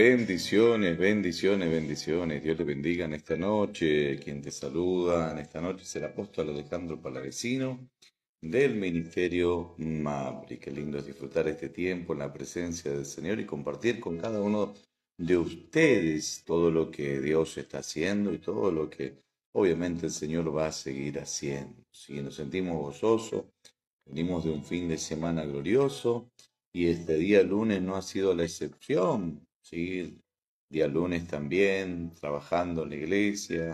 Bendiciones, bendiciones, bendiciones. Dios le bendiga en esta noche. Quien te saluda en esta noche es el apóstol Alejandro Palavecino del Ministerio Mabri. Qué lindo es disfrutar este tiempo en la presencia del Señor y compartir con cada uno de ustedes todo lo que Dios está haciendo y todo lo que obviamente el Señor va a seguir haciendo. Si nos sentimos gozosos, venimos de un fin de semana glorioso y este día lunes no ha sido la excepción. ¿sí? Día lunes también, trabajando en la iglesia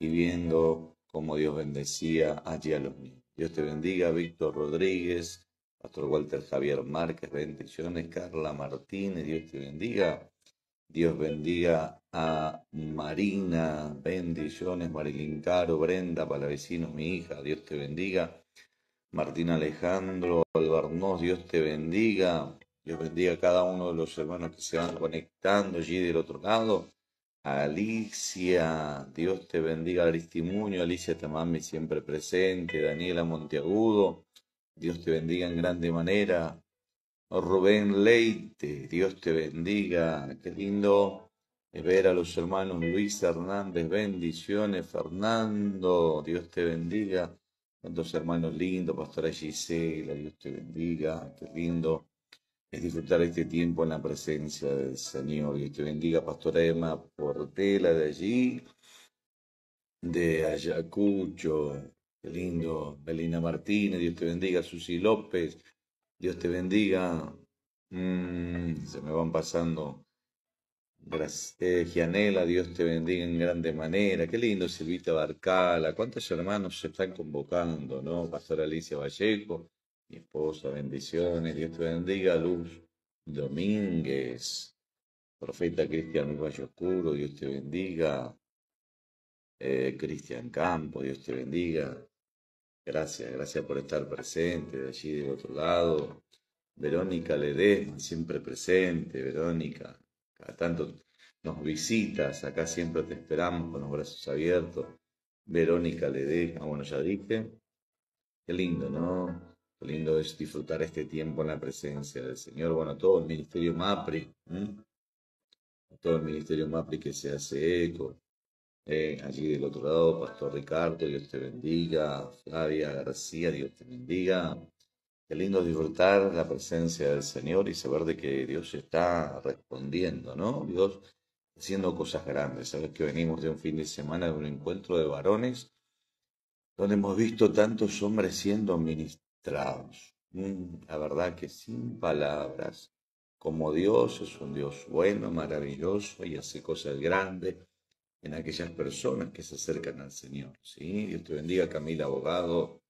y viendo cómo Dios bendecía allí a los niños. Dios te bendiga, Víctor Rodríguez, Pastor Walter Javier Márquez, bendiciones, Carla Martínez, Dios te bendiga. Dios bendiga a Marina, bendiciones, Marilín Caro, Brenda, Palavecino, mi hija, Dios te bendiga. Martín Alejandro Albarnoz, Dios te bendiga. Dios bendiga a cada uno de los hermanos que se van conectando allí del otro lado. Alicia, Dios te bendiga, Aristimuño, Alicia Tamami siempre presente, Daniela Monteagudo, Dios te bendiga en grande manera. Rubén Leite, Dios te bendiga, qué lindo ver a los hermanos Luis Hernández, bendiciones, Fernando, Dios te bendiga. Dos hermanos lindos, Pastora Gisela, Dios te bendiga, qué lindo disfrutar este tiempo en la presencia del Señor. Dios te bendiga, Pastora Emma Portela de allí, de Ayacucho. Qué lindo, Belina Martínez, Dios te bendiga, Susi López, Dios te bendiga. Mm, se me van pasando. Gracias, eh, Gianela, Dios te bendiga en grande manera. Qué lindo, Silvita Barcala. ¿Cuántos hermanos se están convocando, no? Pastora Alicia Vallejo mi esposa, bendiciones, Dios te bendiga, Luz Domínguez, profeta Cristian Valle Oscuro, Dios te bendiga, eh, Cristian Campo, Dios te bendiga, gracias, gracias por estar presente de allí del otro lado, Verónica Ledesma, siempre presente, Verónica, cada tanto nos visitas, acá siempre te esperamos con los brazos abiertos, Verónica Ledesma, bueno, ya dije, qué lindo, ¿no? Qué lindo es disfrutar este tiempo en la presencia del Señor. Bueno, todo el ministerio MAPRI, a todo el ministerio MAPRI que se hace eco. ¿eh? allí del otro lado, Pastor Ricardo, Dios te bendiga. Flavia García, Dios te bendiga. Qué lindo es disfrutar la presencia del Señor y saber de que Dios está respondiendo, ¿no? Dios haciendo cosas grandes. Sabes que venimos de un fin de semana, de un encuentro de varones, donde hemos visto tantos hombres siendo Mm, la verdad que sin palabras, como Dios es un Dios bueno, maravilloso y hace cosas grandes en aquellas personas que se acercan al Señor. ¿sí? Dios te bendiga, Camila, abogado.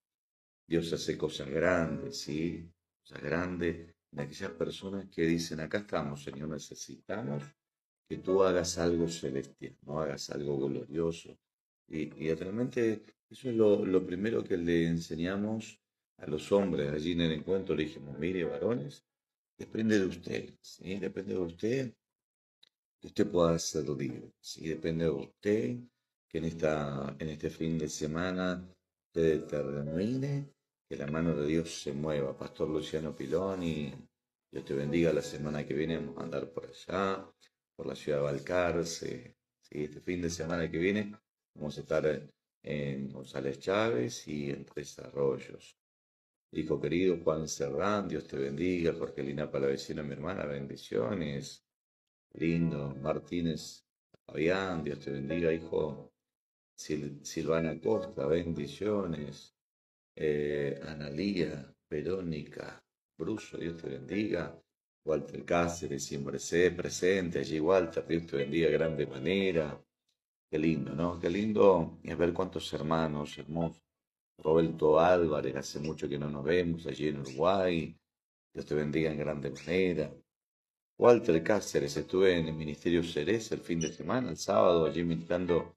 Dios hace cosas grandes, ¿sí? Cosas grandes en aquellas personas que dicen, acá estamos, Señor, necesitamos que tú hagas algo celestial, no hagas algo glorioso. Y, realmente eso es lo primero que le enseñamos a los hombres allí en el encuentro, le dijimos, mire, varones, depende de usted, Depende de usted que usted pueda ser libre, Si Depende de usted que en, esta, en este fin de semana usted determine que la mano de Dios se mueva. Pastor Luciano Piloni, Dios te bendiga. La semana que viene vamos a andar por allá, por la ciudad de Valcarce. ¿sí? Este fin de semana que viene vamos a estar en González Chávez y en Tres Arroyos. Hijo querido Juan Serrán, Dios te bendiga. Lina Palavecino, mi hermana, bendiciones. Lindo. Martínez Fabián, Dios te bendiga. Hijo Silvana Costa, bendiciones. Eh, Analía, Verónica, Bruso, Dios te bendiga. Walter Cáceres, siempre sé presente allí, Walter, Dios te bendiga grande manera. Qué lindo, ¿no? Qué lindo es ver cuántos hermanos hermosos Roberto Álvarez, hace mucho que no nos vemos allí en Uruguay. Dios te bendiga en grande manera. Walter Cáceres, estuve en el Ministerio Ceres el fin de semana, el sábado, allí ministrando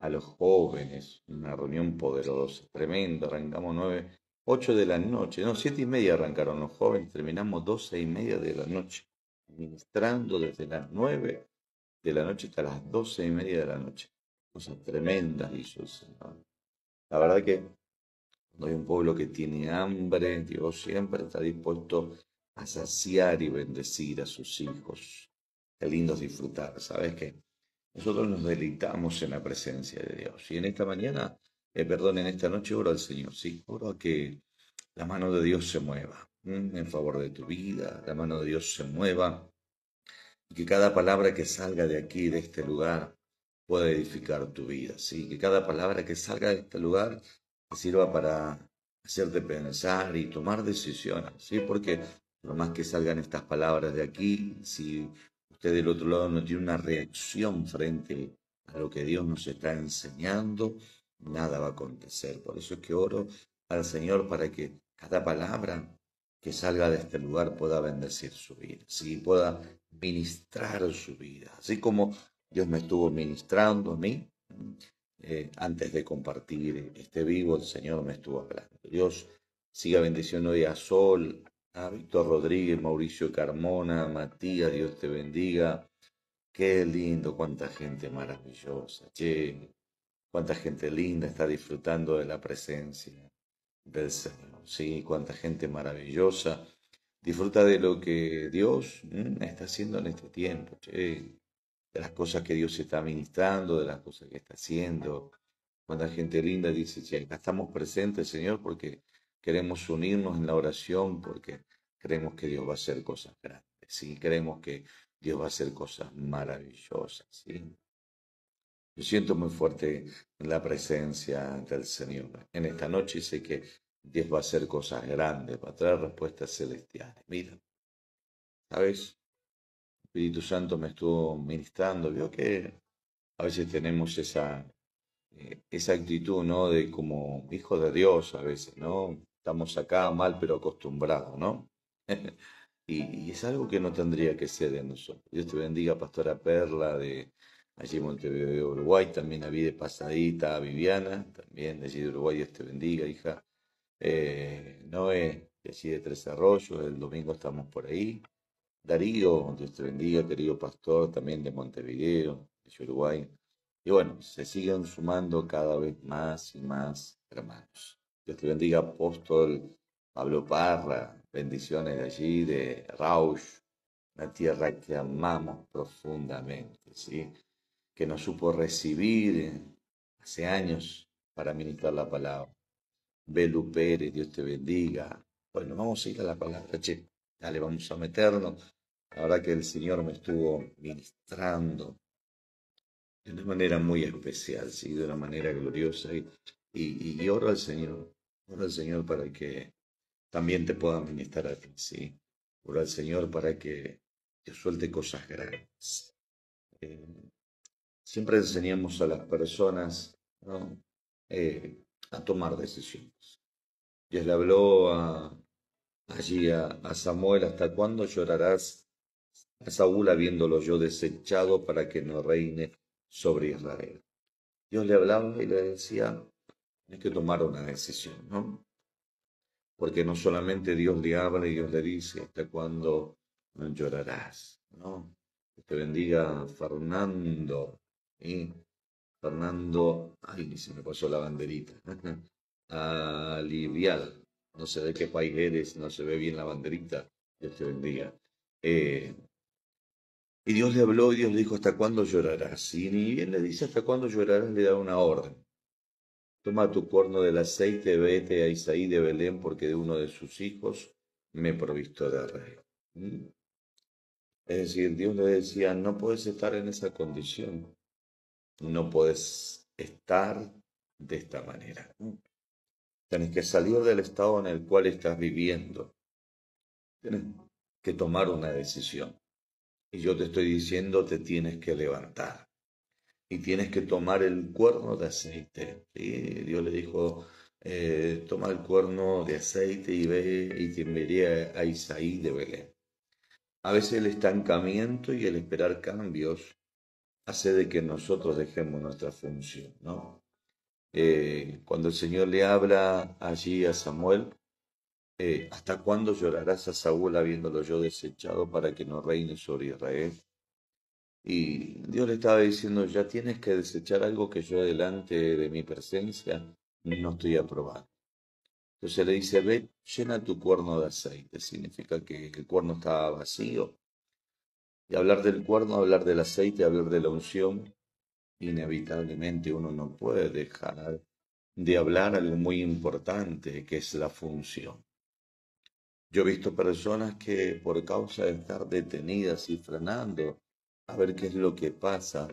a los jóvenes. Una reunión poderosa, tremenda. Arrancamos nueve, ocho de la noche. No, siete y media arrancaron los jóvenes, terminamos doce y media de la noche. Ministrando desde las nueve de la noche hasta las doce y media de la noche. Cosas tremendas hizo el Señor. La verdad que no hay un pueblo que tiene hambre, Dios siempre está dispuesto a saciar y bendecir a sus hijos. Qué lindo disfrutar, ¿sabes qué? Nosotros nos deleitamos en la presencia de Dios. Y en esta mañana, eh, perdón, en esta noche oro al Señor, sí, oro a que la mano de Dios se mueva en favor de tu vida, la mano de Dios se mueva y que cada palabra que salga de aquí, de este lugar, pueda edificar tu vida, sí, que cada palabra que salga de este lugar sirva para hacerte pensar y tomar decisiones, ¿sí? Porque lo más que salgan estas palabras de aquí, si usted del otro lado no tiene una reacción frente a lo que Dios nos está enseñando, nada va a acontecer. Por eso es que oro al Señor para que cada palabra que salga de este lugar pueda bendecir su vida, ¿sí? pueda ministrar su vida, así como Dios me estuvo ministrando a mí eh, antes de compartir este vivo, el Señor me estuvo hablando. Dios siga bendiciendo hoy a Sol, a Víctor Rodríguez, Mauricio Carmona, Matías, Dios te bendiga. Qué lindo, cuánta gente maravillosa, che, cuánta gente linda está disfrutando de la presencia del Señor, sí, cuánta gente maravillosa disfruta de lo que Dios mm, está haciendo en este tiempo, che de las cosas que Dios está ministrando, de las cosas que está haciendo. Cuando la gente linda dice, sí estamos presentes, Señor, porque queremos unirnos en la oración, porque creemos que Dios va a hacer cosas grandes, ¿sí? Creemos que Dios va a hacer cosas maravillosas, ¿sí? Yo siento muy fuerte la presencia del Señor. En esta noche sé que Dios va a hacer cosas grandes, va a traer respuestas celestiales. Mira, ¿sabes? Espíritu Santo me estuvo ministrando. Veo que a veces tenemos esa, eh, esa actitud, ¿no? De como hijo de Dios a veces, ¿no? Estamos acá mal pero acostumbrados, ¿no? y, es algo que no tendría que ser de nosotros. Dios te bendiga, Pastora Perla, de allí Montevideo, Uruguay, también a de Pasadita, a Viviana, también de allí de Uruguay, Dios te bendiga, hija. Eh, Noé, de allí de Tres Arroyos, el domingo estamos por ahí. Darío, Dios te bendiga, querido pastor, también de Montevideo, de Uruguay. Y bueno, se siguen sumando cada vez más y más hermanos. Dios te bendiga, apóstol Pablo Parra, bendiciones de allí, de Rausch, una tierra que amamos profundamente, ¿sí? que nos supo recibir hace años para ministrar la palabra. Belu Pérez, Dios te bendiga. Bueno, vamos a ir a la palabra, Dale, vamos a meternos. La que el Señor me estuvo ministrando de una manera muy especial, ¿sí? de una manera gloriosa. Y, y, oro al Señor, oro al Señor para que también te pueda ministrar a ti, ¿sí? Oro al Señor para que te suelte cosas grandes. Eh, siempre enseñamos a las personas eh, a tomar decisiones. Dios le habló allí a Samuel, ¿hasta cuándo llorarás a Saúl habiéndolo yo desechado para que no reine sobre Israel. Dios le hablaba y le decía, hay que tomar una decisión, ¿no? Porque no solamente Dios le habla y Dios le dice, hasta cuando no llorarás, ¿no? te bendiga Fernando, ¿eh? Fernando, ay, se me pasó la banderita, alivial, no sé de qué país eres, no se ve bien la banderita, Dios te bendiga. Eh, y Dios le habló y Dios le dijo, ¿hasta cuándo llorarás? Y ni bien le dice, ¿hasta cuándo llorarás? Le da una orden. Toma tu cuerno del aceite, vete a Isaí de Belén, porque de uno de sus hijos me provisto de rey. ¿Mm? Es decir, Dios le decía, no puedes estar en esa condición. No puedes estar de esta manera. Tienes que salir del estado en el cual estás viviendo. Tienes que tomar una decisión. Y yo te estoy diciendo, te tienes que levantar. Y tienes que tomar el cuerno de aceite. Y Dios le dijo, eh, toma el cuerno de aceite y ve y te enviaré a Isaí de Belén. A veces el estancamiento y el esperar cambios hace de que nosotros dejemos nuestra función, ¿no? Eh, cuando el Señor le habla allí a Samuel, eh, ¿Hasta cuándo llorarás a Saúl habiéndolo yo desechado para que no reine sobre Israel? Y Dios le estaba diciendo, ya tienes que desechar algo que yo delante de mi presencia no estoy aprobando. Entonces le dice, ve, llena tu cuerno de aceite. Significa que el cuerno estaba vacío. Y hablar del cuerno, hablar del aceite, hablar de la unción, inevitablemente uno no puede dejar de hablar algo muy importante que es la función. Yo he visto personas que por causa de estar detenidas y frenando a ver qué es lo que pasa,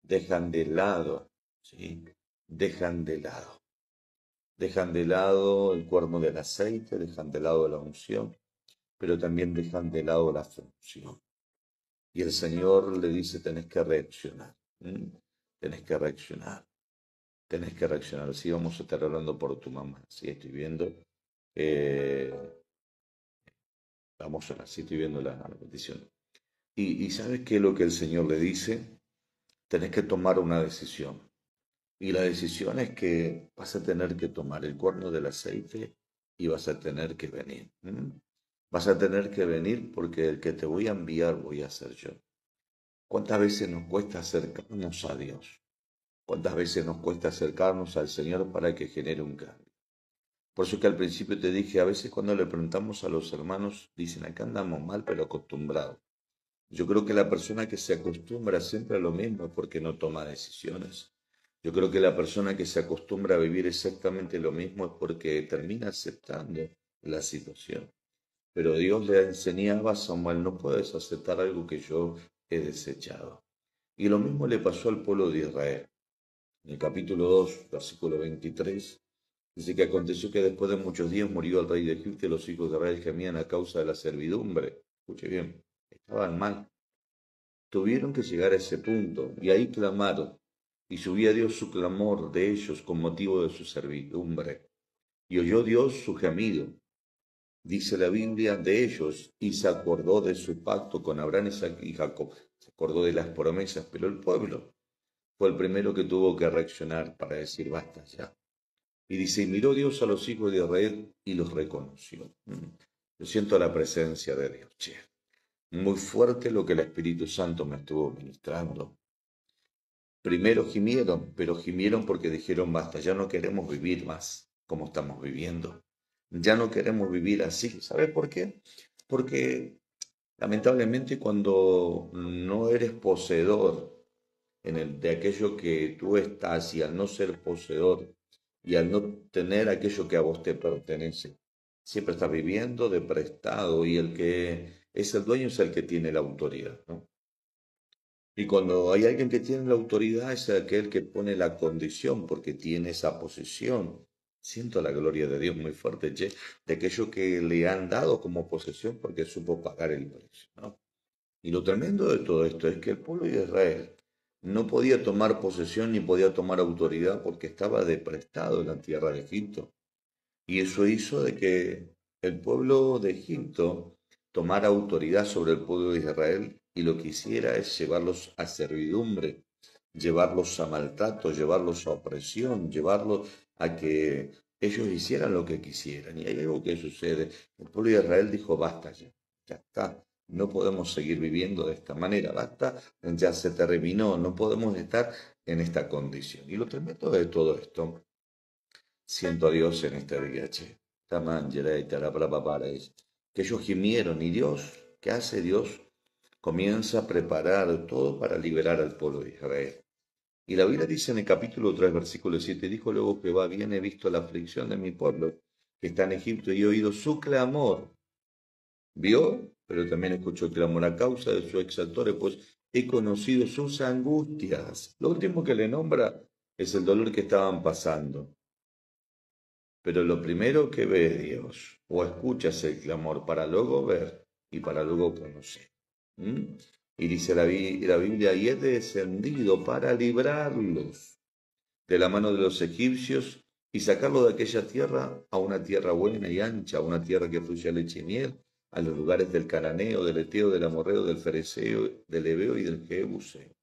dejan de lado, ¿sí? Dejan de lado. Dejan de lado el cuerno del aceite, dejan de lado la unción, pero también dejan de lado la función. Y el Señor le dice, tenés que reaccionar, tenés que reaccionar, tenés que reaccionar. sí, vamos a estar hablando por tu mamá, si estoy viendo. Eh, ver, así estoy viendo la, Y, ¿sabes qué es lo que el Señor le dice? Tenés que tomar una decisión. Y la decisión es que vas a tener que tomar el cuerno del aceite y vas a tener que venir. ¿Mm? Vas a tener que venir porque el que te voy a enviar voy a ser yo. ¿Cuántas veces nos cuesta acercarnos a Dios? ¿Cuántas veces nos cuesta acercarnos al Señor para que genere un cambio? Por eso que al principio te dije, a veces cuando le preguntamos a los hermanos, dicen, acá andamos mal, pero acostumbrados. Yo creo que la persona que se acostumbra siempre a lo mismo es porque no toma decisiones. Yo creo que la persona que se acostumbra a vivir exactamente lo mismo es porque termina aceptando la situación. Pero Dios le enseñaba a Samuel, no puedes aceptar algo que yo he desechado. Y lo mismo le pasó al pueblo de Israel. En el capítulo 2, versículo 23, Dice que aconteció que después de muchos días murió el rey de Egipto y los hijos de Israel gemían a causa de la servidumbre. Escuche bien, estaban mal. Tuvieron que llegar a ese punto y ahí clamaron. Y subía Dios su clamor de ellos con motivo de su servidumbre. Y oyó Dios su gemido. Dice la Biblia de ellos y se acordó de su pacto con Abraham y Jacob. Se acordó de las promesas, pero el pueblo fue el primero que tuvo que reaccionar para decir basta ya y dice, miró Dios a los hijos de Israel y los reconoció. Mm. Yo siento la presencia de Dios, Muy fuerte lo que el Espíritu Santo me estuvo ministrando. Primero gimieron, pero gimieron porque dijeron, basta, ya no queremos vivir más como estamos viviendo. Ya no queremos vivir así. ¿Sabes por qué? Porque lamentablemente cuando no eres poseedor en el, de aquello que tú estás y al no ser poseedor y al no tener aquello que a vos te pertenece. Siempre estás viviendo de prestado y el que es el dueño es el que tiene la autoridad. ¿no? Y cuando hay alguien que tiene la autoridad es aquel que pone la condición porque tiene esa posesión. Siento la gloria de Dios muy fuerte, de aquello que le han dado como posesión porque supo pagar el precio. ¿no? Y lo tremendo de todo esto es que el pueblo de Israel no podía tomar posesión ni podía tomar autoridad porque estaba deprestado en la tierra de Egipto. Y eso hizo de que el pueblo de Egipto tomara autoridad sobre el pueblo de Israel y lo que hiciera es llevarlos a servidumbre, llevarlos a maltrato, llevarlos a opresión, llevarlos a que ellos hicieran lo que quisieran. Y hay algo que sucede. El pueblo de Israel dijo, basta ya, ya está. No podemos seguir viviendo de esta manera, basta, ya se terminó, no podemos estar en esta condición. Y lo tremendo de todo esto, siento a Dios en este día, che, que ellos gimieron y Dios, ¿qué hace Dios? Comienza a preparar todo para liberar al pueblo de Israel. Y la Biblia dice en el capítulo 3, versículo 7, dijo luego que va bien, he visto la aflicción de mi pueblo que está en Egipto y he oído su clamor. ¿Vio? pero también el clamor a causa de su exaltores, pues he conocido sus angustias. Lo último que le nombra es el dolor que estaban pasando. Pero lo primero que ve Dios, o escuchas el clamor para luego ver y para luego conocer. ¿Mm? Y dice la, Biblia, y he descendido para librarlos de la mano de los egipcios y sacarlos de aquella tierra a una tierra buena y ancha, a una tierra que fluye leche y miel, a los lugares del Caraneo, del Eteo, del Amorreo, del Fereceo, del Ebeo y del Jebuseo.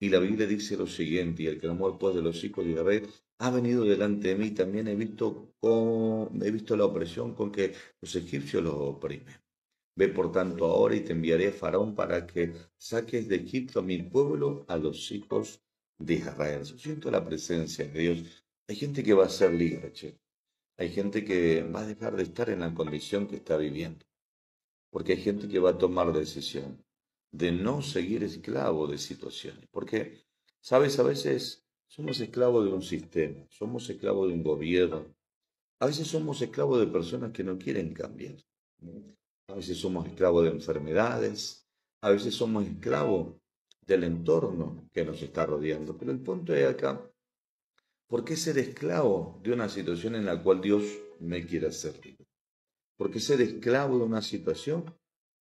Y la Biblia dice lo siguiente, y el clamor pues de los hijos de Israel, ha venido delante de mí, también he visto, he visto la opresión con que los egipcios los oprimen. Ve por tanto ahora y te enviaré a Faraón para que saques de Egipto a mi pueblo, a los hijos de Israel. Siento la presencia de Dios. Hay gente que va a ser libre, che. Hay gente que va a dejar de estar en la condición que está viviendo, porque hay gente que va a tomar la decisión de no seguir esclavo de situaciones, porque, sabes, a veces somos esclavos de un sistema, somos esclavos de un gobierno, a veces somos esclavos de personas que no quieren cambiar, a veces somos esclavos de enfermedades, a veces somos esclavos del entorno que nos está rodeando, pero el punto es acá ¿Por qué ser esclavo de una situación en la cual Dios me quiere hacer libre? ¿Por qué ser esclavo de una situación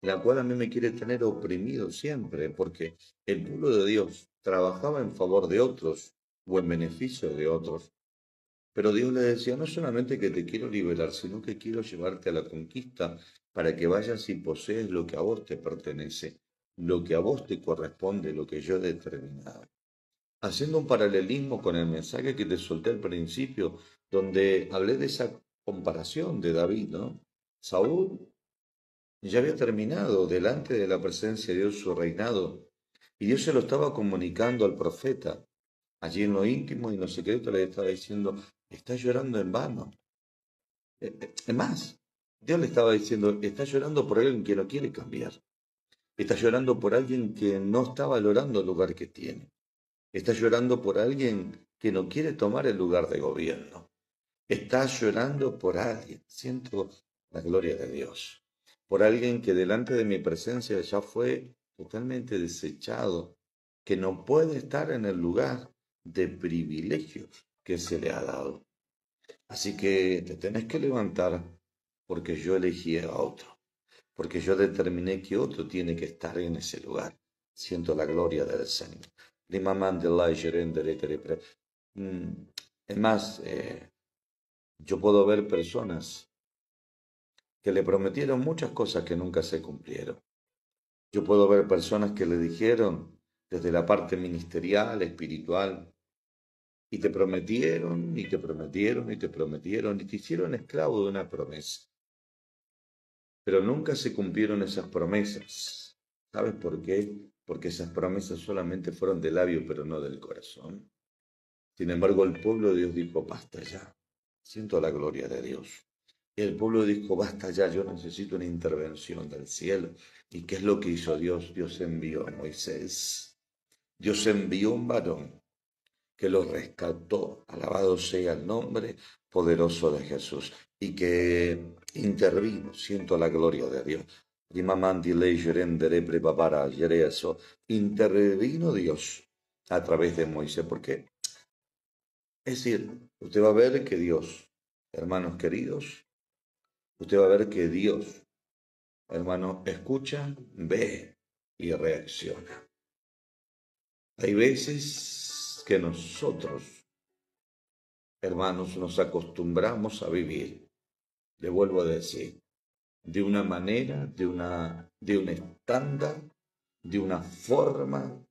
en la cual a mí me quiere tener oprimido siempre? Porque el pueblo de Dios trabajaba en favor de otros o en beneficio de otros. Pero Dios le decía, no solamente que te quiero liberar, sino que quiero llevarte a la conquista para que vayas y posees lo que a vos te pertenece, lo que a vos te corresponde, lo que yo he determinado haciendo un paralelismo con el mensaje que te solté al principio, donde hablé de esa comparación de David, ¿no? Saúl ya había terminado delante de la presencia de Dios su reinado, y Dios se lo estaba comunicando al profeta. Allí en lo íntimo y en lo secreto le estaba diciendo, estás llorando en vano. Eh, eh, es más, Dios le estaba diciendo, estás llorando por alguien que no quiere cambiar. Estás llorando por alguien que no está valorando el lugar que tiene. Está llorando por alguien que no quiere tomar el lugar de gobierno. Está llorando por alguien. Siento la gloria de Dios. Por alguien que delante de mi presencia ya fue totalmente desechado, que no puede estar en el lugar de privilegio que se le ha dado. Así que te tenés que levantar porque yo elegí a otro, porque yo determiné que otro tiene que estar en ese lugar. Siento la gloria del Señor. Mm, es más, eh, yo puedo ver personas que le prometieron muchas cosas que nunca se cumplieron. Yo puedo ver personas que le dijeron desde la parte ministerial, espiritual, y te prometieron, y te prometieron, y te prometieron, y te hicieron esclavo de una promesa. Pero nunca se cumplieron esas promesas. ¿Sabes por qué? porque esas promesas solamente fueron del labio, pero no del corazón. Sin embargo, el pueblo de Dios dijo, basta ya, siento la gloria de Dios. Y el pueblo dijo, basta ya, yo necesito una intervención del cielo. ¿Y qué es lo que hizo Dios? Dios envió a Moisés. Dios envió un varón que lo rescató, alabado sea el nombre poderoso de Jesús, y que intervino, siento la gloria de Dios babara Yereaso. Intervino Dios a través de Moisés. ¿Por qué? Es decir, usted va a ver que Dios, hermanos queridos, usted va a ver que Dios, hermano, escucha, ve y reacciona. Hay veces que nosotros, hermanos, nos acostumbramos a vivir, le vuelvo a decir, de una manera, de, una, de un estándar, de una forma,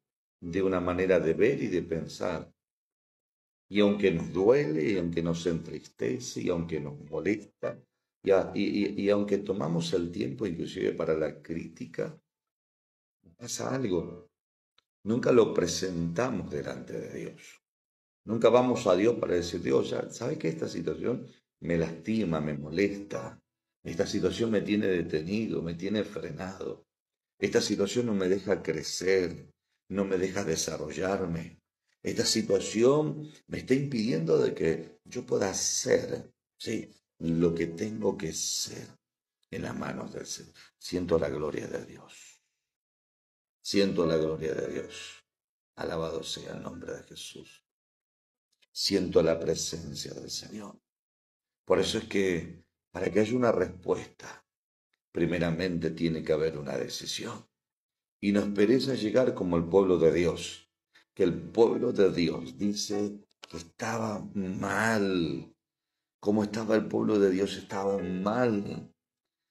de una manera de ver y de pensar. Y aunque nos duele, y aunque nos entristece, y aunque nos molesta, y, y, y aunque tomamos el tiempo inclusive para la crítica, pasa algo. Nunca lo presentamos delante de Dios. Nunca vamos a Dios para decir, Dios, ya, ¿sabes que esta situación me lastima, me molesta? Esta situación me tiene detenido, me tiene frenado. Esta situación no me deja crecer, no me deja desarrollarme. Esta situación me está impidiendo de que yo pueda ser, sí, lo que tengo que ser en las manos del Señor. Siento la gloria de Dios. Siento la gloria de Dios. Alabado sea el nombre de Jesús. Siento la presencia del Señor. Por eso es que para que haya una respuesta, primeramente tiene que haber una decisión. Y nos pereza llegar como el pueblo de Dios, que el pueblo de Dios dice que estaba mal. Como estaba el pueblo de Dios, estaba mal.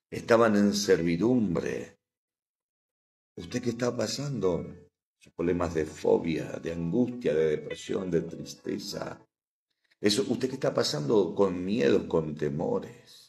Estaban en servidumbre. ¿Usted qué está pasando? Sus problemas de fobia, de angustia, de depresión, de tristeza. Eso, ¿Usted qué está pasando con miedos, con temores?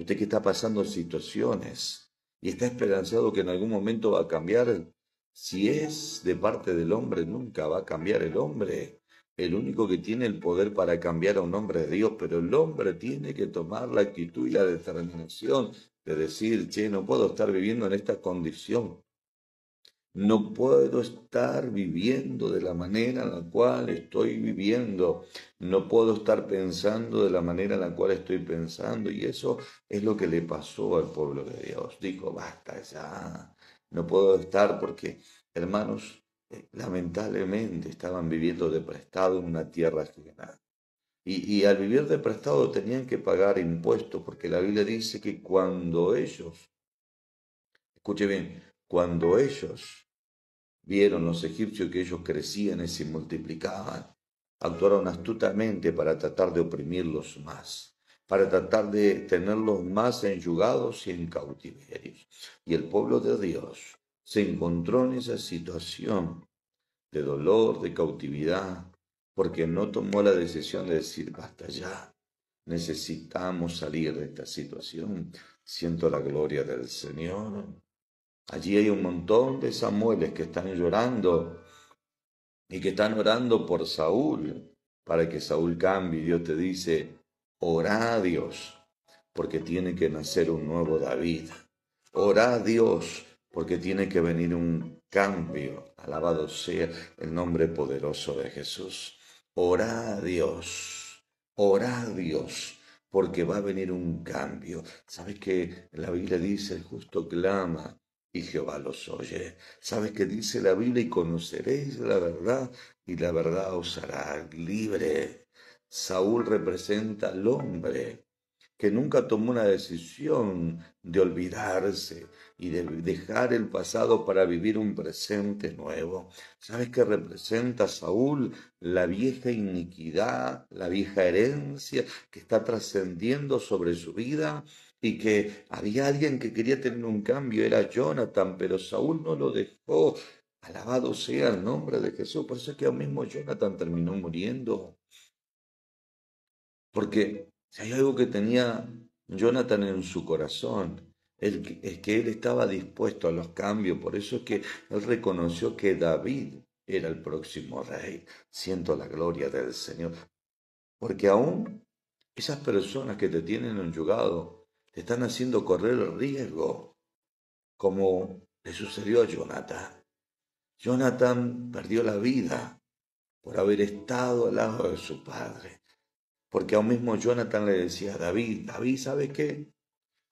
usted que está pasando situaciones y está esperanzado que en algún momento va a cambiar, si es de parte del hombre, nunca va a cambiar el hombre. El único que tiene el poder para cambiar a un hombre es Dios, pero el hombre tiene que tomar la actitud y la determinación de decir, che, no puedo estar viviendo en esta condición. No puedo estar viviendo de la manera en la cual estoy viviendo. No puedo estar pensando de la manera en la cual estoy pensando. Y eso es lo que le pasó al pueblo de Dios. Dijo, basta ya. No puedo estar porque, hermanos, eh, lamentablemente estaban viviendo de prestado en una tierra ajena. Y, y al vivir de prestado tenían que pagar impuestos, porque la Biblia dice que cuando ellos, escuche bien, cuando ellos vieron los egipcios que ellos crecían y se multiplicaban, actuaron astutamente para tratar de oprimirlos más, para tratar de tenerlos más enyugados y en cautiverios. Y el pueblo de Dios se encontró en esa situación de dolor, de cautividad, porque no tomó la decisión de decir, basta ya, necesitamos salir de esta situación. Siento la gloria del Señor Allí hay un montón de Samueles que están llorando y que están orando por Saúl, para que Saúl cambie. Dios te dice, ora a Dios, porque tiene que nacer un nuevo David. Orá a Dios, porque tiene que venir un cambio. Alabado sea el nombre poderoso de Jesús. Orá a Dios, orá a Dios, porque va a venir un cambio. ¿Sabes que La Biblia dice, el justo clama y Jehová los oye. ¿Sabes qué dice la Biblia? Y conoceréis la verdad y la verdad os hará libre. Saúl representa al hombre que nunca tomó una decisión de olvidarse y de dejar el pasado para vivir un presente nuevo. ¿Sabes qué representa Saúl? La vieja iniquidad, la vieja herencia que está trascendiendo sobre su vida y que había alguien que quería tener un cambio, era Jonathan, pero Saúl no lo dejó. Alabado sea el nombre de Jesús. Por eso es que el mismo Jonathan terminó muriendo. Porque si hay algo que tenía Jonathan en su corazón, es que él estaba dispuesto a los cambios. Por eso es que él reconoció que David era el próximo rey. Siento la gloria del Señor. Porque aún esas personas que te tienen enyugado, te están haciendo correr el riesgo, como le sucedió a Jonathan. Jonathan perdió la vida por haber estado al lado de su padre. Porque a mismo Jonathan le decía, David, David, ¿sabes qué?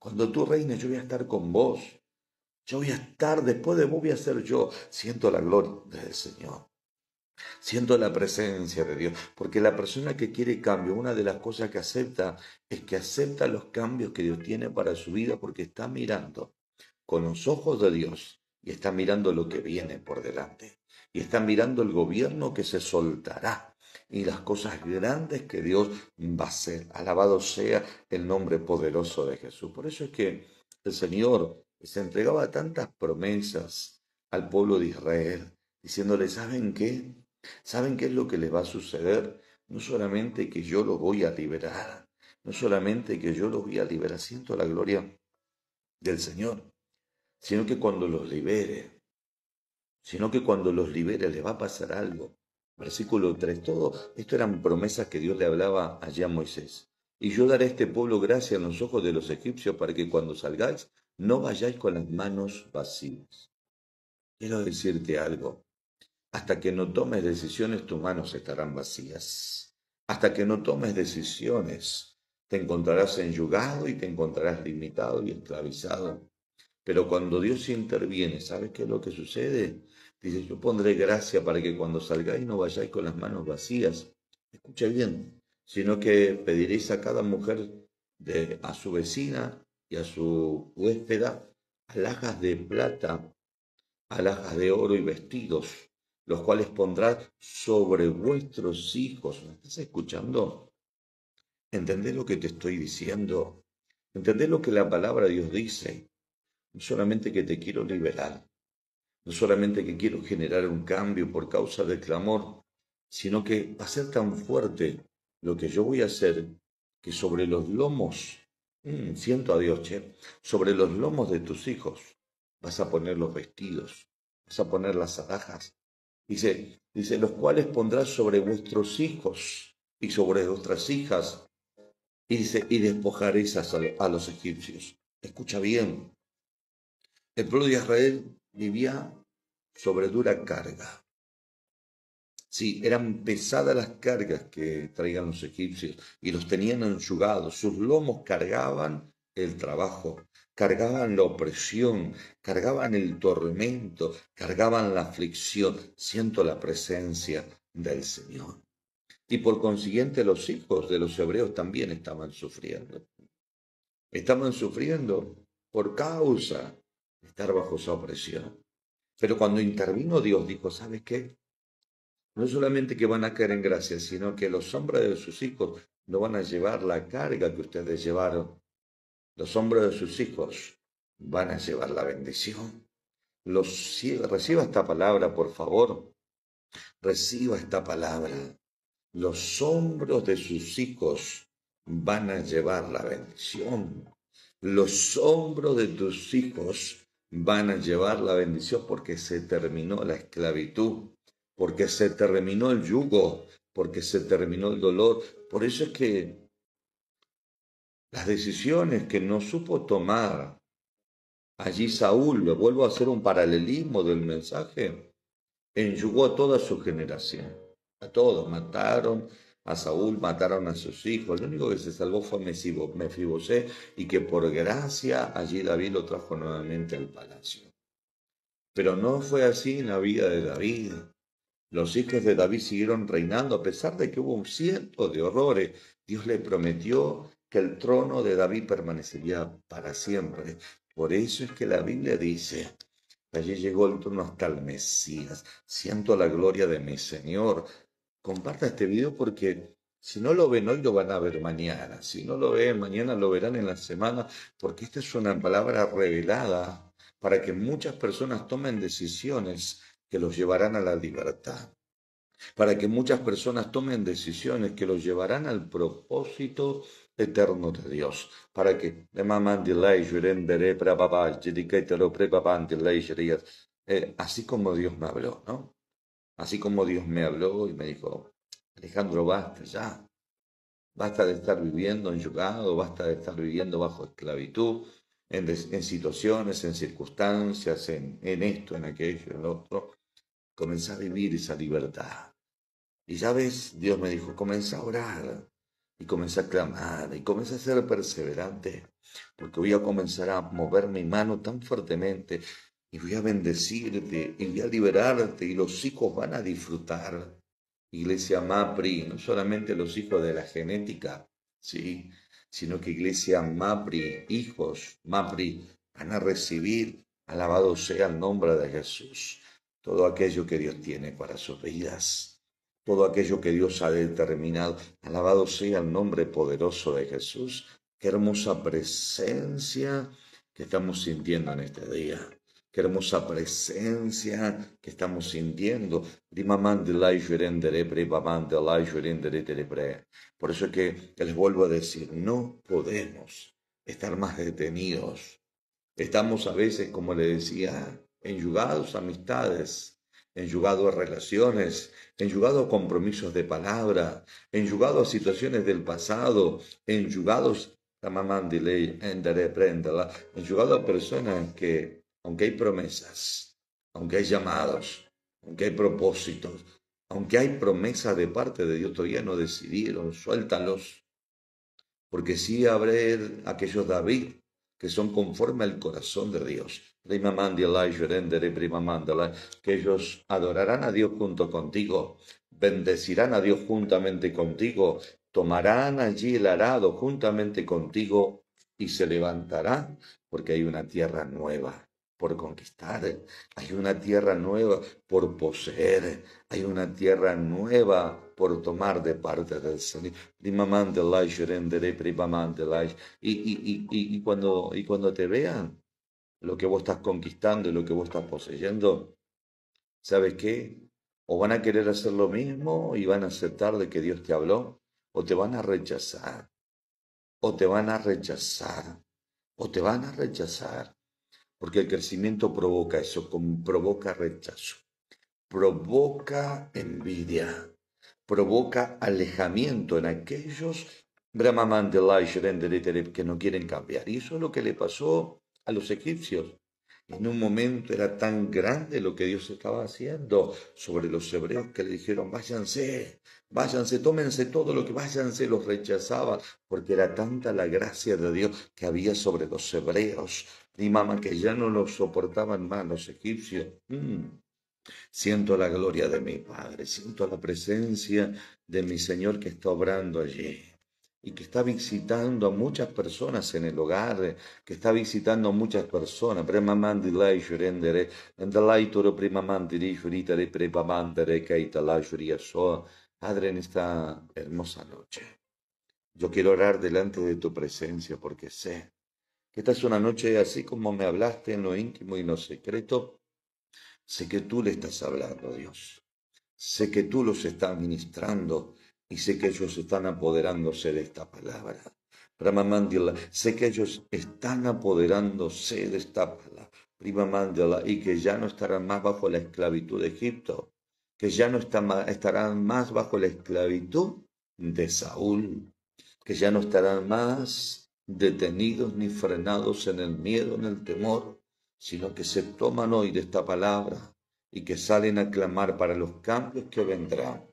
Cuando tú reines yo voy a estar con vos. Yo voy a estar, después de vos voy a ser yo. Siento la gloria del Señor siento la presencia de Dios. Porque la persona que quiere cambio, una de las cosas que acepta es que acepta los cambios que Dios tiene para su vida porque está mirando con los ojos de Dios y está mirando lo que viene por delante. Y está mirando el gobierno que se soltará y las cosas grandes que Dios va a hacer. Alabado sea el nombre poderoso de Jesús. Por eso es que el Señor se entregaba tantas promesas al pueblo de Israel, diciéndole, ¿saben qué? ¿Saben qué es lo que les va a suceder? No solamente que yo los voy a liberar, no solamente que yo los voy a liberar, siento la gloria del Señor, sino que cuando los libere, sino que cuando los libere les va a pasar algo. Versículo 3, todo esto eran promesas que Dios le hablaba allá a Moisés. Y yo daré a este pueblo gracia en los ojos de los egipcios para que cuando salgáis no vayáis con las manos vacías. Quiero decirte algo. Hasta que no tomes decisiones tus manos estarán vacías. Hasta que no tomes decisiones te encontrarás enyugado y te encontrarás limitado y esclavizado. Pero cuando Dios interviene, ¿sabes qué es lo que sucede? Dice, yo pondré gracia para que cuando salgáis no vayáis con las manos vacías. Escucha bien, sino que pediréis a cada mujer, de, a su vecina y a su huéspeda, alhajas de plata, alhajas de oro y vestidos los cuales pondrás sobre vuestros hijos. ¿Me estás escuchando? ¿Entendés lo que te estoy diciendo? ¿Entendés lo que la palabra de Dios dice? No solamente que te quiero liberar, no solamente que quiero generar un cambio por causa del clamor, sino que va a ser tan fuerte lo que yo voy a hacer que sobre los lomos, mm, siento a Dios, che, sobre los lomos de tus hijos vas a poner los vestidos, vas a poner las alhajas, Dice, los cuales pondrás sobre vuestros hijos y sobre vuestras hijas. Y dice, y despojaréis a, los egipcios. Escucha bien. El pueblo de Israel vivía sobre dura carga. Sí, eran pesadas las cargas que traían los egipcios y los tenían enchugados. Sus lomos cargaban el trabajo cargaban la opresión, cargaban el tormento, cargaban la aflicción. Siento la presencia del Señor. Y por consiguiente los hijos de los hebreos también estaban sufriendo. Estaban sufriendo por causa de estar bajo esa opresión. Pero cuando intervino Dios dijo, ¿sabes qué? No solamente que van a caer en gracia, sino que los hombres de sus hijos no van a llevar la carga que ustedes llevaron los hombros de sus hijos van a llevar la bendición. Los, reciba esta palabra, por favor. Reciba esta palabra. Los hombros de sus hijos van a llevar la bendición. Los hombros de tus hijos van a llevar la bendición porque se terminó la esclavitud, porque se terminó el yugo, porque se terminó el dolor. Por eso es que las decisiones que no supo tomar allí Saúl, le vuelvo a hacer un paralelismo del mensaje, enyugó a toda su generación, a todos, mataron a Saúl, mataron a sus hijos, lo único que se salvó fue Mefibosé y que por gracia allí David lo trajo nuevamente al palacio. Pero no fue así en la vida de David. Los hijos de David siguieron reinando a pesar de que hubo un ciento de horrores. Dios le prometió que el trono de David permanecería para siempre. Por eso es que la Biblia dice, allí llegó el trono hasta el Mesías, siento la gloria de mi Señor. Comparta este video porque si no lo ven hoy lo van a ver mañana, si no lo ven mañana lo verán en la semana, porque esta es una palabra revelada para que muchas personas tomen decisiones que los llevarán a la libertad para que muchas personas tomen decisiones que los llevarán al propósito eterno de Dios, para que de mamandi prepapá, eh así como Dios me habló, ¿no? Así como Dios me habló y me dijo, Alejandro, basta ya, basta de estar viviendo en basta de estar viviendo bajo esclavitud, en, situaciones, en circunstancias, en, esto, en aquello, en lo otro. comencé a vivir esa libertad. Y ya ves, Dios me dijo, comenzá a orar, y comencé a clamar y comencé a ser perseverante, porque voy a comenzar a mover mi mano tan fuertemente y voy a bendecirte y voy a liberarte y los hijos van a disfrutar. Iglesia Mapri, no solamente los hijos de la genética, ¿sí? sino que Iglesia Mapri, hijos Mapri, van a recibir, alabado sea el nombre de Jesús, todo aquello que Dios tiene para sus vidas todo aquello que Dios ha determinado. Alabado sea el nombre poderoso de Jesús. Qué hermosa presencia que estamos sintiendo en este día. Qué hermosa presencia que estamos sintiendo. Por eso es que les vuelvo a decir, no podemos estar más detenidos. Estamos a veces, como le decía, enjugados, amistades enyugado a relaciones, enyugado a compromisos de palabra, enyugado a situaciones del pasado, enyugados enyugado a personas que, aunque hay promesas, aunque hay llamados, aunque hay propósitos, aunque hay promesas de parte de Dios, todavía no decidieron, suéltalos. Porque sí habrá aquellos David que son conforme al corazón de Dios, que ellos adorarán a Dios junto contigo, bendecirán a Dios juntamente contigo, tomarán allí el arado juntamente contigo y se levantarán porque hay una tierra nueva por conquistar, hay una tierra nueva por poseer, hay una tierra nueva por tomar de parte del Señor. Y, y, y, y, cuando, y cuando te vean, lo que vos estás conquistando y lo que vos estás poseyendo, ¿sabes qué? O van a querer hacer lo mismo y van a aceptar de que Dios te habló, o te van a rechazar, o te van a rechazar, o te van a rechazar, porque el crecimiento provoca eso, provoca rechazo, provoca envidia, provoca alejamiento en aquellos que no quieren cambiar. Y eso es lo que le pasó a los egipcios. En un momento era tan grande lo que Dios estaba haciendo sobre los hebreos que le dijeron, váyanse, váyanse, tómense todo lo que váyanse, los rechazaba, porque era tanta la gracia de Dios que había sobre los hebreos, y mamá, que ya no los soportaban más los egipcios. Mm, siento la gloria de mi Padre, siento la presencia de mi Señor que está obrando allí y que está visitando a muchas personas en el hogar, que está visitando a muchas personas. y Padre, en esta hermosa noche, yo quiero orar delante de tu presencia porque sé que esta es una noche así como me hablaste en lo íntimo y en lo secreto. Sé que tú le estás hablando, Dios. Sé que tú los estás ministrando y sé que ellos están apoderándose de esta palabra. Prima Mandela, sé que ellos están apoderándose de esta palabra. Prima Mandela, y que ya no estarán más bajo la esclavitud de Egipto, que ya no estarán más bajo la esclavitud de Saúl, que ya no estarán más detenidos ni frenados en el miedo, en el temor, sino que se toman hoy de esta palabra y que salen a clamar para los cambios que vendrán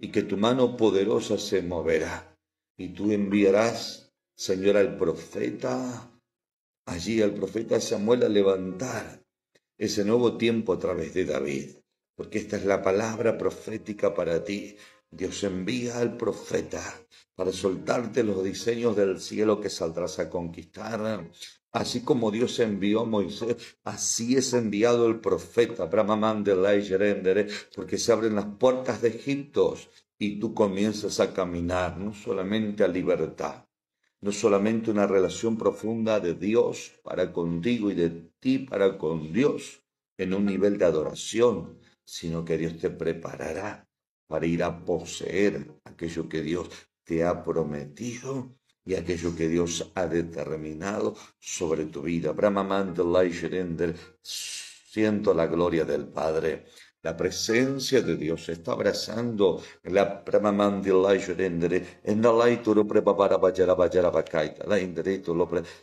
y que tu mano poderosa se moverá. Y tú enviarás, Señor, al profeta, allí al profeta Samuel a levantar ese nuevo tiempo a través de David. Porque esta es la palabra profética para ti. Dios envía al profeta para soltarte los diseños del cielo que saldrás a conquistar, Así como Dios envió a Moisés, así es enviado el profeta porque se abren las puertas de Egipto y tú comienzas a caminar, no solamente a libertad, no solamente una relación profunda de Dios para contigo y de ti para con Dios en un nivel de adoración, sino que Dios te preparará para ir a poseer aquello que Dios te ha prometido y aquello que Dios ha determinado sobre tu vida. Brahma siento la gloria del Padre. La presencia de Dios se está abrazando la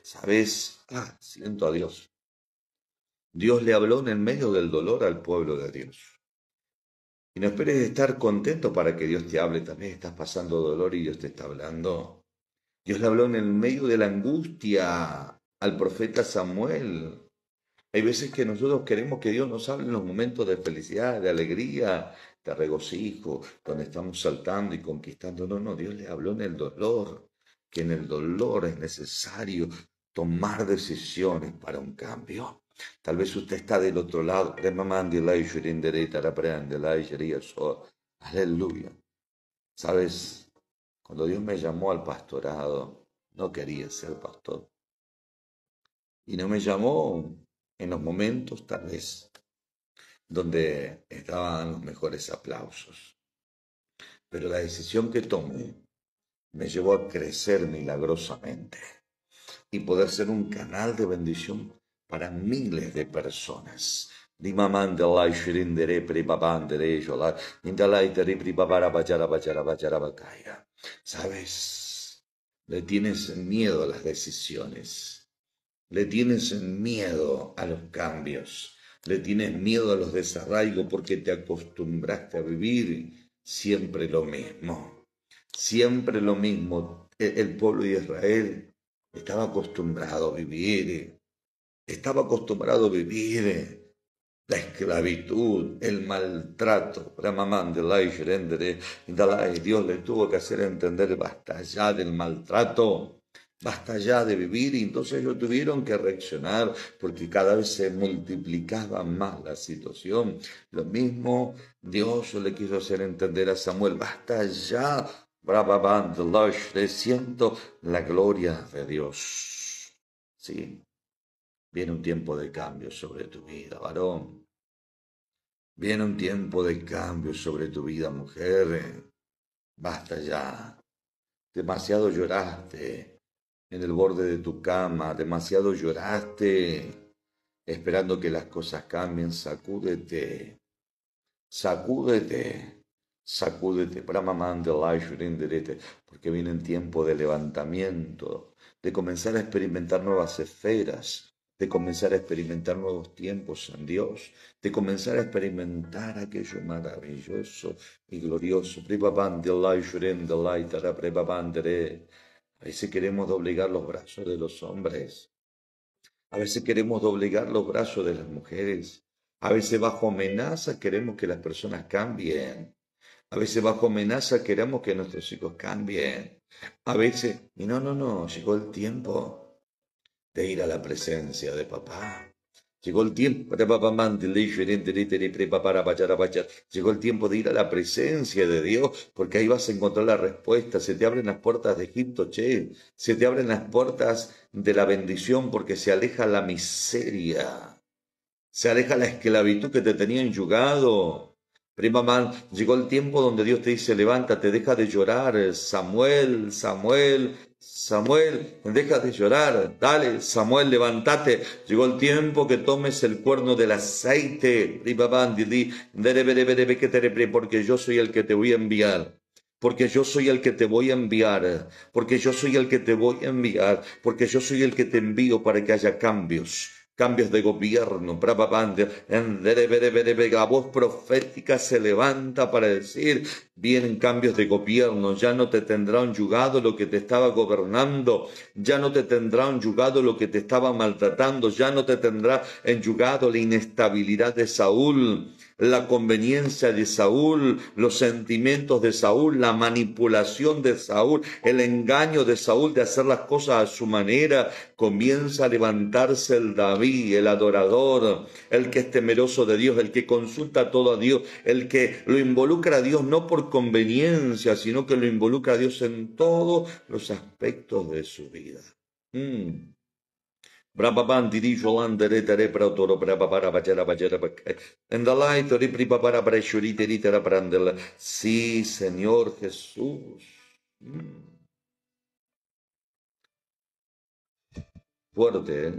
¿Sabes? Ah, siento a Dios. Dios le habló en el medio del dolor al pueblo de Dios. Y no esperes estar contento para que Dios te hable. También estás pasando dolor y Dios te está hablando. Dios le habló en el medio de la angustia al profeta Samuel. Hay veces que nosotros queremos que Dios nos hable en los momentos de felicidad, de alegría, de regocijo, donde estamos saltando y conquistando. No, no, Dios le habló en el dolor, que en el dolor es necesario tomar decisiones para un cambio. Tal vez usted está del otro lado. Aleluya. ¿Sabes? Cuando Dios me llamó al pastorado, no quería ser pastor. Y no me llamó en los momentos, tal vez, donde estaban los mejores aplausos. Pero la decisión que tomé me llevó a crecer milagrosamente y poder ser un canal de bendición para miles de personas. ¿Sabes? Le tienes miedo a las decisiones. Le tienes miedo a los cambios. Le tienes miedo a los desarraigos porque te acostumbraste a vivir siempre lo mismo. Siempre lo mismo. E-, el pueblo de Israel estaba acostumbrado a vivir. Estaba acostumbrado a vivir la esclavitud, el maltrato. Dios le tuvo que hacer entender, basta ya del maltrato, basta ya de vivir. Y entonces ellos tuvieron que reaccionar porque cada vez se multiplicaba más la situación. Lo mismo Dios le quiso hacer entender a Samuel, basta ya, Ramamán de le siento la gloria de Dios. Sí, Viene un tiempo de cambio sobre tu vida, varón. Viene un tiempo de cambio sobre tu vida, mujer. Basta ya. Demasiado lloraste en el borde de tu cama, demasiado lloraste esperando que las cosas cambien. Sacúdete. Sacúdete. Sacúdete, porque viene un tiempo de levantamiento, de comenzar a experimentar nuevas esferas, de comenzar a experimentar nuevos tiempos en Dios, de comenzar a experimentar aquello maravilloso y glorioso. A veces queremos doblegar los brazos de los hombres, a veces queremos doblegar los brazos de las mujeres, a veces bajo amenaza queremos que las personas cambien. A veces bajo amenaza queremos que nuestros hijos cambien. A veces, y no, no, no, llegó el tiempo de ir a la presencia de papá. Llegó el tiempo, llegó el tiempo de ir a la presencia de Dios, porque ahí vas a encontrar la respuesta. Se te abren las puertas de Egipto, che. Se te abren las puertas de la bendición, porque se aleja la miseria. Se aleja la esclavitud que te tenía enyugado. Prima man, llegó el tiempo donde Dios te dice, levántate, deja de llorar, Samuel, Samuel, Samuel, deja de llorar, dale, Samuel, levántate, llegó el tiempo que tomes el cuerno del aceite, porque yo soy el que te voy a enviar porque yo soy el que te voy a enviar, porque yo soy el que te voy a enviar, porque yo soy el que te envío para que haya cambios cambios de gobierno, la voz profética se levanta para decir, vienen cambios de gobierno, ya no te tendrá enyugado lo que te estaba gobernando, ya no te tendrá enyugado lo que te estaba maltratando, ya no te tendrá enyugado la inestabilidad de Saúl la conveniencia de Saúl, los sentimientos de Saúl, la manipulación de Saúl, el engaño de Saúl de hacer las cosas a su manera, comienza a levantarse el David, el adorador, el que es temeroso de Dios, el que consulta todo a Dios, el que lo involucra a Dios no por conveniencia, sino que lo involucra a Dios en todos los aspectos de su vida. Mm. Sí, Señor Jesús. Mm. Fuerte, ¿eh?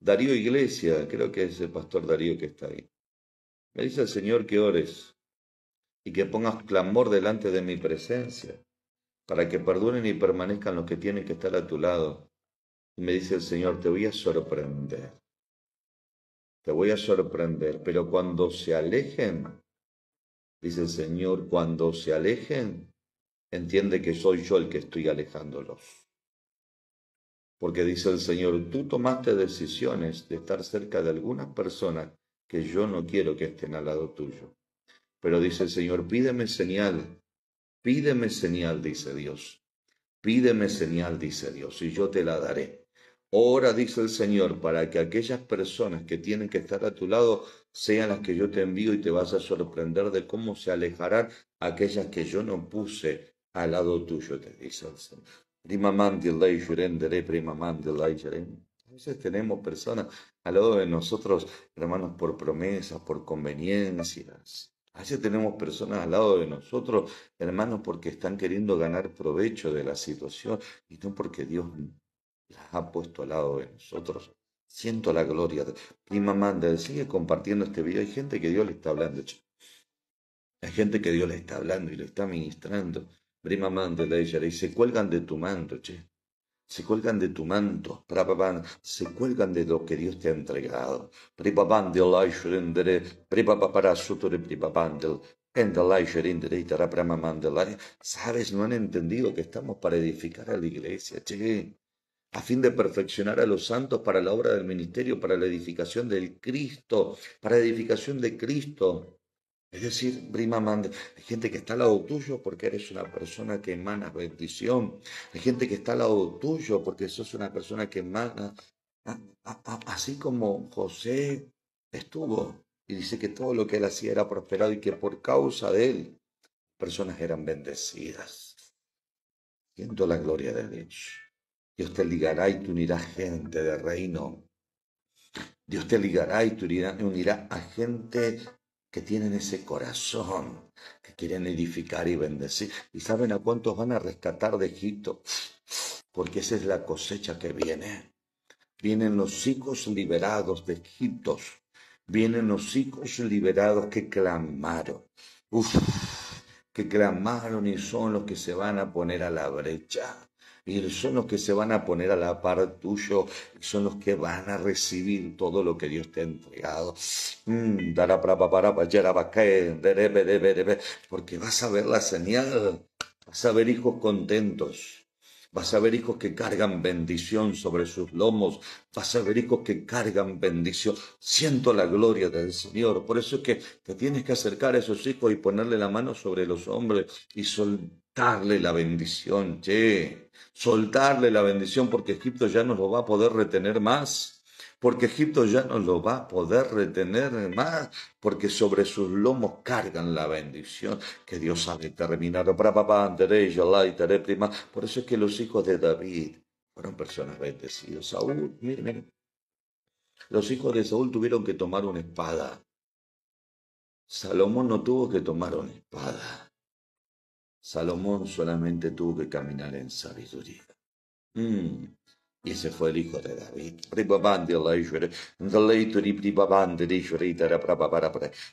Darío Iglesia, creo que es el pastor Darío que está ahí. Me dice el Señor que ores y que pongas clamor delante de mi presencia para que perduren y permanezcan los que tienen que estar a tu lado me dice el Señor, te voy a sorprender. Te voy a sorprender, pero cuando se alejen, dice el Señor, cuando se alejen, entiende que soy yo el que estoy alejándolos. Porque dice el Señor, tú tomaste decisiones de estar cerca de algunas personas que yo no quiero que estén al lado tuyo. Pero dice el Señor, pídeme señal, pídeme señal, dice Dios. Pídeme señal, dice Dios, y yo te la daré. Ahora, dice el Señor, para que aquellas personas que tienen que estar a tu lado sean las que yo te envío y te vas a sorprender de cómo se alejarán aquellas que yo no puse al lado tuyo, te dice el Señor. A veces tenemos personas al lado de nosotros, hermanos, por promesas, por conveniencias. A veces tenemos personas al lado de nosotros, hermanos, porque están queriendo ganar provecho de la situación y no porque Dios las ha puesto al lado de nosotros. Siento la gloria. de Prima Mandela, sigue compartiendo este video. Hay gente que Dios le está hablando. Hay gente que Dios le está hablando y le está ministrando. Prima Mandela, ella se dice, cuelgan de tu manto, che. Se cuelgan de tu manto, se cuelgan de lo que Dios te ha entregado. ¿Sabes? No han entendido que estamos para edificar a la iglesia, che a fin de perfeccionar a los santos para la obra del ministerio, para la edificación del Cristo, para la edificación de Cristo. Es decir, prima manda. Hay gente que está al lado tuyo porque eres una persona que emana bendición. Hay gente que está al lado tuyo porque sos una persona que emana. Así como José estuvo y dice que todo lo que él hacía era prosperado y que por causa de él personas eran bendecidas. Siento la gloria de Dios. Dios te ligará y te unirá gente de reino. Dios te ligará y te unirá, unirá a gente que tienen ese corazón, que quieren edificar y bendecir. ¿Y saben a cuántos van a rescatar de Egipto? Porque esa es la cosecha que viene. Vienen los hijos liberados de Egipto. Vienen los hijos liberados que clamaron. Uf, que clamaron y son los que se van a poner a la brecha y son los que se van a poner a la par tuyo, son los que van a recibir todo lo que Dios te ha entregado. Porque vas a ver la señal, vas a ver hijos contentos. Vas a ver hijos que cargan bendición sobre sus lomos. Vas a ver hijos que cargan bendición. Siento la gloria del Señor. Por eso es que te tienes que acercar a esos hijos y ponerle la mano sobre los hombres y sol soltarle la bendición, che, soltarle la bendición porque Egipto ya no lo va a poder retener más, porque Egipto ya no lo va a poder retener más, porque sobre sus lomos cargan la bendición que Dios ha determinado. Por eso es que los hijos de David fueron personas bendecidas. Saúl, miren. Los hijos de Saúl tuvieron que tomar una espada. Salomón no tuvo que tomar una espada. Salomón solamente tuvo que caminar en sabiduría. Mm. Y ese fue el hijo de David.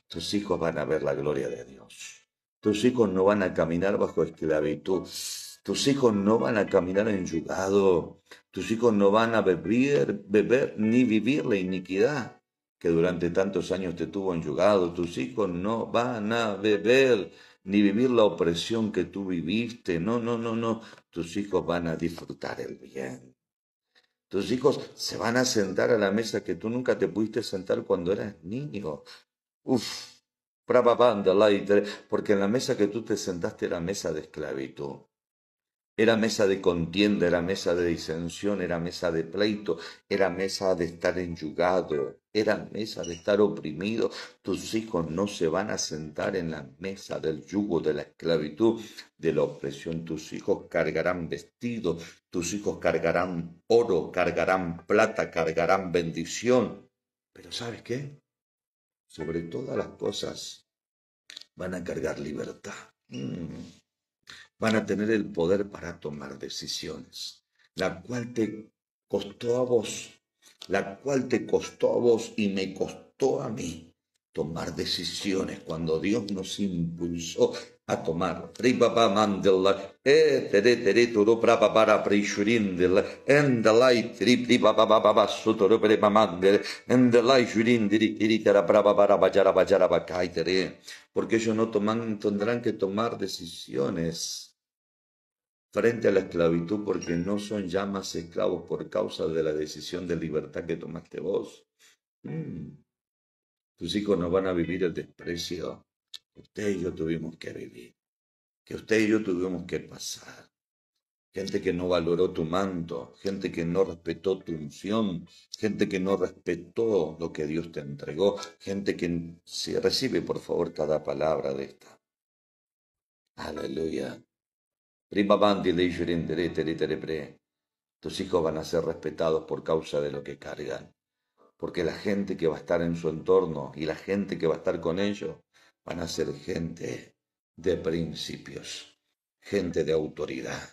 Tus hijos van a ver la gloria de Dios. Tus hijos no van a caminar bajo esclavitud. Tus hijos no van a caminar en yugado. Tus hijos no van a beber, beber ni vivir la iniquidad que durante tantos años te tuvo en yugado. Tus hijos no van a beber ni vivir la opresión que tú viviste. No, no, no, no. Tus hijos van a disfrutar el bien. Tus hijos se van a sentar a la mesa que tú nunca te pudiste sentar cuando eras niño. Uf, porque en la mesa que tú te sentaste era mesa de esclavitud. Era mesa de contienda, era mesa de disensión, era mesa de pleito, era mesa de estar enyugado, era mesa de estar oprimido. Tus hijos no se van a sentar en la mesa del yugo de la esclavitud, de la opresión. Tus hijos cargarán vestido, tus hijos cargarán oro, cargarán plata, cargarán bendición. Pero ¿sabes qué? Sobre todas las cosas van a cargar libertad. Mm van a tener el poder para tomar decisiones, la cual te costó a vos, la cual te costó a vos y me costó a mí tomar decisiones cuando Dios nos impulsó a tomar. Ribaba mandela, e tere tere turu prapa para prishurindir, endelai tri pri baba baba suturu pre mamandir, endelai shurindiri tiri tera prapa para bajara bajara bakaitere. Porque ellos no toman, tendrán que tomar decisiones frente a la esclavitud porque no son ya más esclavos por causa de la decisión de libertad que tomaste vos. Mm. Tus hijos no van a vivir el desprecio que usted y yo tuvimos que vivir, que usted y yo tuvimos que pasar. Gente que no valoró tu manto, gente que no respetó tu unción, gente que no respetó lo que Dios te entregó, gente que se recibe, por favor, cada palabra de esta. Aleluya. Prima Tus hijos van a ser respetados por causa de lo que cargan. Porque la gente que va a estar en su entorno y la gente que va a estar con ellos van a ser gente de principios, gente de autoridad,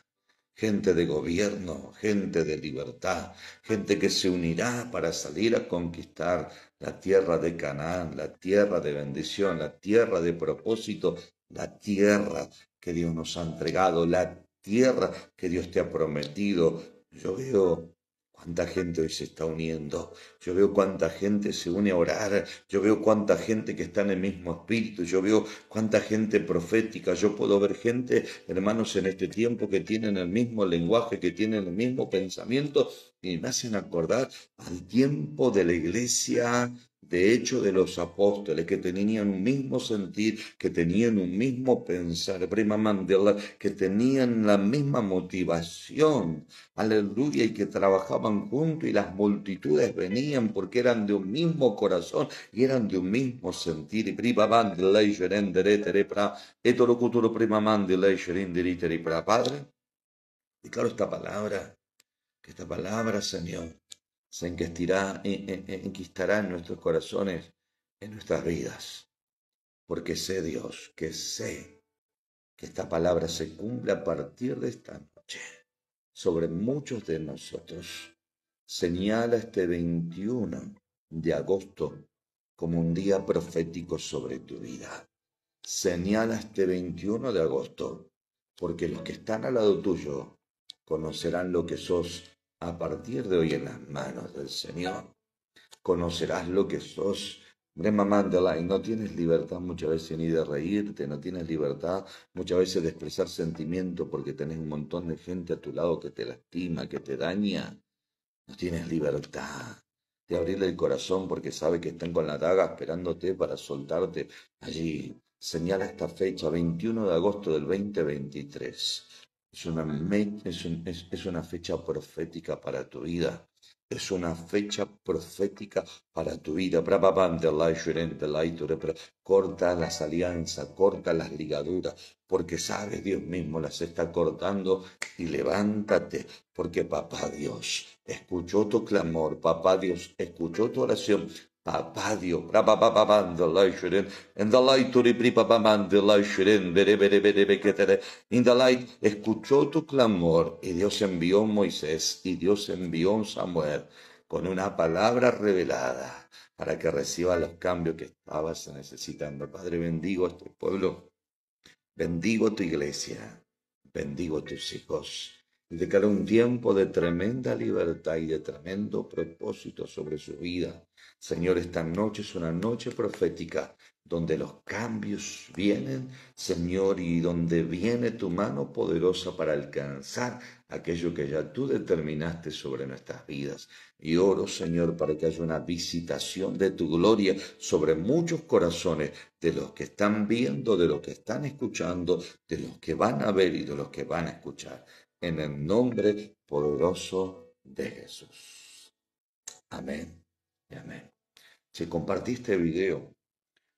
gente de gobierno, gente de libertad, gente que se unirá para salir a conquistar la tierra de Canaán, la tierra de bendición, la tierra de propósito, la tierra que Dios nos ha entregado, la tierra que Dios te ha prometido. Yo veo cuánta gente hoy se está uniendo. Yo veo cuánta gente se une a orar. Yo veo cuánta gente que está en el mismo espíritu. Yo veo cuánta gente profética. Yo puedo ver gente, hermanos, en este tiempo que tienen el mismo lenguaje, que tienen el mismo pensamiento y me hacen acordar al tiempo de la iglesia de hecho de los apóstoles, que tenían un mismo sentir, que tenían un mismo pensar, prima Mandela, que tenían la misma motivación, aleluya, y que trabajaban juntos y las multitudes venían porque eran de un mismo corazón y eran de un mismo sentir. Prima Mandela, y claro, prima Mandela, y Padre, claro, esta palabra, que esta palabra, Señor, se e, e, e, enquistará, en nuestros corazones, en nuestras vidas. Porque sé, Dios, que sé que esta palabra se cumple a partir de esta noche sobre muchos de nosotros. Señala este 21 de agosto como un día profético sobre tu vida. Señala este 21 de agosto, porque los que están al lado tuyo conocerán lo que sos a partir de hoy en las manos del Señor. Conocerás lo que sos. Brema y no tienes libertad muchas veces ni de reírte, no tienes libertad muchas veces de expresar sentimiento porque tenés un montón de gente a tu lado que te lastima, que te daña. No tienes libertad de abrirle el corazón porque sabe que están con la daga esperándote para soltarte allí. Señala esta fecha, 21 de agosto del 2023 es una, fecha profética para tu vida. Es una fecha profética para tu vida. Corta las alianzas, corta las ligaduras, porque sabes, Dios mismo las está cortando y levántate, porque papá Dios escuchó tu clamor, papá Dios escuchó tu oración, Papadio, en the light bere bere bere in light, escuchó tu clamor, y Dios envió a Moisés, y Dios envió a Samuel, con una palabra revelada, para que reciba los cambios que estabas necesitando. Padre, bendigo a tu este pueblo, bendigo tu iglesia, bendigo tus hijos a un tiempo de tremenda libertad y de tremendo propósito sobre su vida. Señor, esta noche es una noche profética donde los cambios vienen, Señor, y donde viene tu mano poderosa para alcanzar aquello que ya tú determinaste sobre nuestras vidas. Y oro, Señor, para que haya una visitación de tu gloria sobre muchos corazones, de los que están viendo, de los que están escuchando, de los que van a ver y de los que van a escuchar en el nombre poderoso de Jesús. Amén y amén. Si compartiste el video,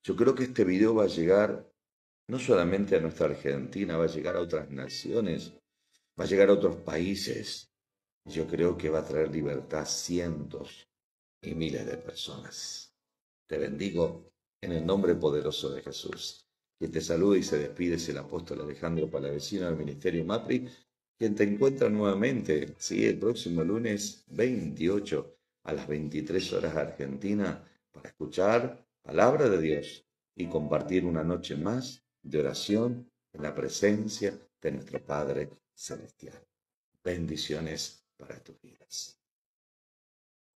yo creo que este video va a llegar no solamente a nuestra Argentina, va a llegar a otras naciones, va a llegar a otros países. Yo creo que va a traer libertad a cientos y miles de personas. Te bendigo en el nombre poderoso de Jesús. Que te saluda y se despide el apóstol Alejandro Palavecino del Ministerio MAPRI quien te encuentra nuevamente, sí, el próximo lunes 28 a las 23 horas Argentina para escuchar palabra de Dios y compartir una noche más de oración en la presencia de nuestro Padre Celestial. Bendiciones para tus vidas.